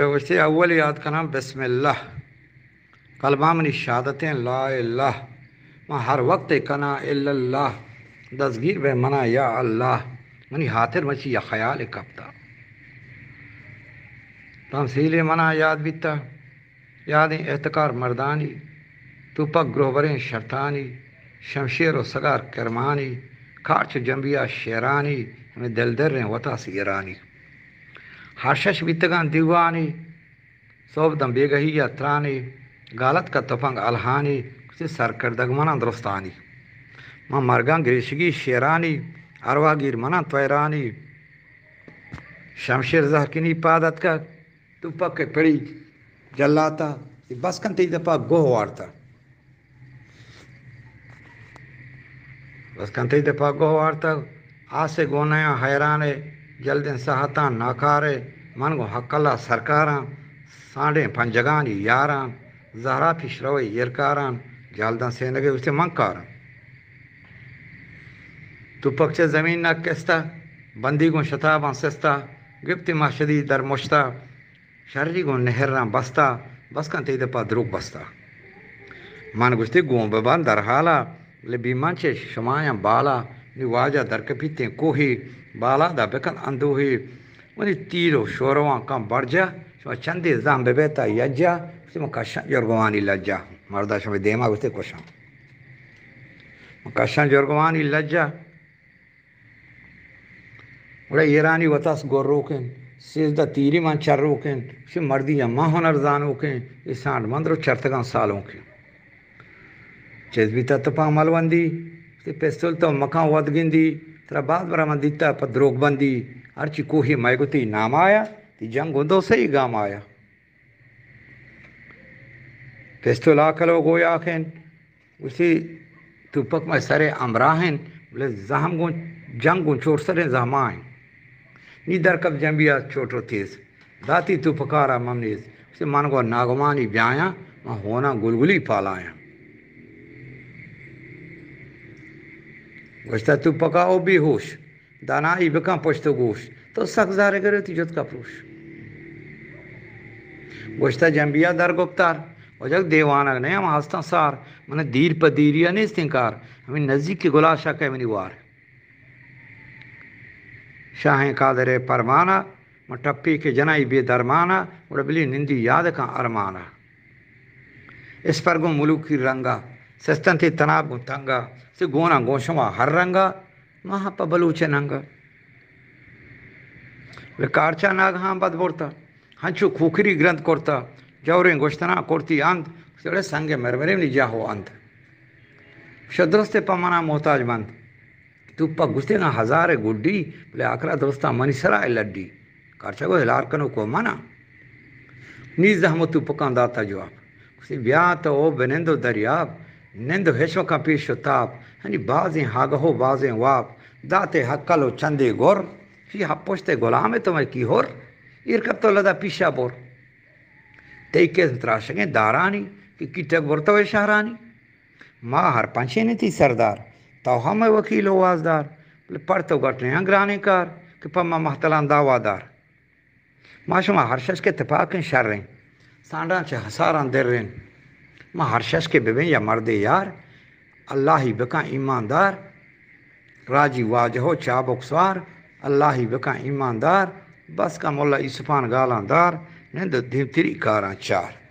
उसे अव्वल याद करना बसमिल्ला कलमा मनी शहादतें ला माँ हर वक्त कना अल्लाह दसगीर बे मना या अल्लाह मनी हाथिर मची या ख्याल कपता तमसील मना याद बीता यादें एहतकार मर्दानी तुपक ग्रोहबरें शर्तानी शमशेर व सगार करमानी खाच जम्बिया शेरानी हमें दिल दर्रें वता सियरानी हर्ष वितगन दिवानी दम बेगही त्राने गालत का तफंग अलहानी से सरकर दग मना दरस्तानी माँ मरगा ग्रीसगी शेरानी अरवा गिर मना त्वरानी शमशेर जहकिनी पादत का तू पक के पड़ी जल्लाता बस कन ते दफा गोह वारता बस कन ते दफा गोह वारता आसे गोनाया हैरान है जल्द जल्दिन सहता नाकारे मनगो हक्कल्ला सरकारां साढ़े पंजगानी यार जहरा फिश यार जल्द से सेनगे उसे मंकारां तुपक से ज़मीन ना कैसता बंदी गुन शताब सस्ता गिप्त माशदी दर मुश्ता शर्री गुन नहर बस्ता बसता बसकन ते दपा द्रुक बसता मन गुस्ती गोम बबान दरहाला ले बीमान शमाया बाला निवाजा पिते कोही बालादा बेकन अंदोही वनी तीरो शोरवा कम बड़जा शमा चंदे जाम बेबेता यज्जा शमा कशा जोरगवानी लज्जा मर्दा शमे देमा गुते कोशा कशा जोरगवानी लज्जा उड़ा ईरानी वतास गोर रोकेन सेजदा तीरी मान चर रोकेन शे मर्दी या मां हुनर जान इसान मंदरो चरतगा सालों के चेजबीता तपा मलवंदी ते पिस्तौल तो मखा मकां वदगिंदी तेरा बाद बरामा दिता पर द्रोग बंदी द्रोगबंदी अर्ची कोही मायको ती नाम आया ती जंग होंदो सही गाम आया पिस्तौल पेस्तोल आखलो गोया आखें उसी तुपक में सरे अमरा हैं बोले जहम गो जंग गो चोर सरे जहमाएं नी कब जंबिया छोटो तेज दाती तू पकारा ममनेज उसे मान को नागमानी ब्याया मां होना गुलगुली पालाया Găștea o bihuș, dar n तो becam poștăguș. Tot sakzare gără tijot capuș. Găștea jambiya dar goptar. वजह देवानक ने हम हस्ता सार मैंने धीर पदीरिया ने स्थिंकार हमें नजीक के गुलाब शाह का मिनी वार शाह कादरे परमाना मटप्पी के जनाई बेदरमाना और बिली निंदी याद का अरमाना इस पर गो मुलुक की रंगा सस्तंति तनाब तंग से गोना गोशवा हर रंग महापबलूचन अंग विकारचा नाग हाँ बद बोरता हंचू खूखरी ग्रंथ कोरता जौरें गोश्तना कोरती अंत सड़े संगे मरमरे निजा हो अंत शद्रस्ते पमाना मोहताज मंद तू पा गुस्ते ना हजारे गुड्डी बोले आकरा दोस्ता मनीसरा लड्डी कारचा को लारकनो को माना नीज हम तू पकान दाता जवाब ब्याह तो ओ बनेंदो दरियाब नंद भेषों का पीर शुताप यानी बाजें हागहो बाजें वाप दाते हकलो चंदे गोर हा हपोशते गुलाम है तुम्हें की होर इरकब तो लदा पीशा बोर ते के त्राशकें दारानी कि कीटक बुरतो है शाहरानी माँ हर पंचे ने थी सरदार तो हम वकील हो वाजदार बोले पढ़ तो गट ने कार कि पम्मा महतलान दावादार माशुमा हर शश के तपाक शर रहे सांडा च हसारा देर रहे हर शख्स के बेबे या मर्द यार अल्लाह ही बका ईमानदार राजी वाज हो चाबुकसार अल्लाह ही बका ईमानदार बस का मोला इसफान गालांदार निंद धीम तिरी कारा चार